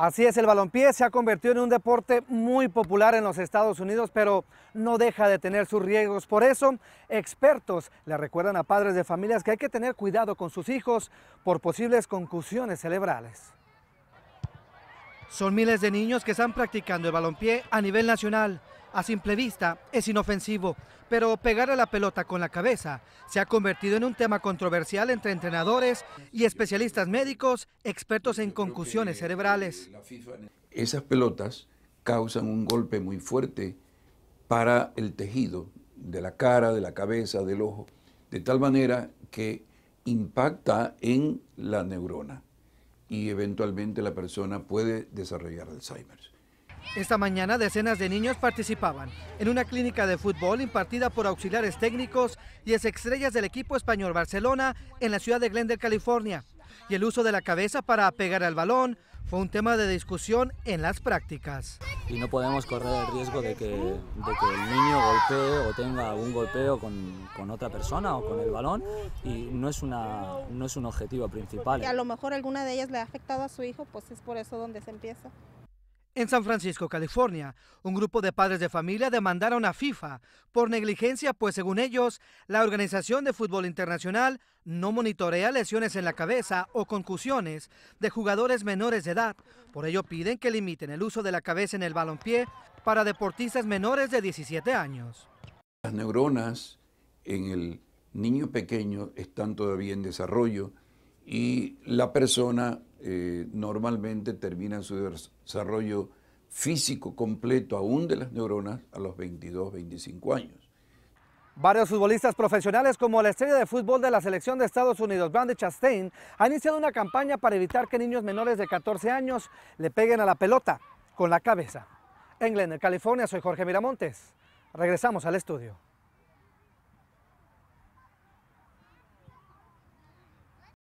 Así es, el balompié se ha convertido en un deporte muy popular en los Estados Unidos, pero no deja de tener sus riesgos. Por eso, expertos le recuerdan a padres de familias que hay que tener cuidado con sus hijos por posibles concusiones cerebrales. Son miles de niños que están practicando el balompié a nivel nacional. A simple vista es inofensivo, pero pegar a la pelota con la cabeza se ha convertido en un tema controversial entre entrenadores y especialistas médicos expertos en concusiones cerebrales. Esas pelotas causan un golpe muy fuerte para el tejido de la cara, de la cabeza, del ojo, de tal manera que impacta en la neurona y eventualmente la persona puede desarrollar Alzheimer. Esta mañana decenas de niños participaban en una clínica de fútbol impartida por auxiliares técnicos y estrellas del equipo español Barcelona en la ciudad de Glendale, California y el uso de la cabeza para pegar al balón fue un tema de discusión en las prácticas. Y no podemos correr el riesgo de que, de que el niño golpee o tenga algún golpeo con, con, otra persona o con el balón y no es, una, no es un objetivo principal. Y a lo mejor alguna de ellas le ha afectado a su hijo, pues es por eso donde se empieza. En San Francisco, California, un grupo de padres de familia demandaron a FIFA por negligencia, pues según ellos, la Organización de Fútbol Internacional no monitorea lesiones en la cabeza o concusiones de jugadores menores de edad. Por ello piden que limiten el uso de la cabeza en el balompié para deportistas menores de 17 años. Las neuronas en el niño pequeño están todavía en desarrollo y la persona eh, normalmente terminan su desarrollo físico completo aún de las neuronas a los 22, 25 años. Varios futbolistas profesionales como la estrella de fútbol de la selección de Estados Unidos, Brandon Chastain, ha iniciado una campaña para evitar que niños menores de 14 años le peguen a la pelota con la cabeza. En Glen, California, soy Jorge Miramontes. Regresamos al estudio.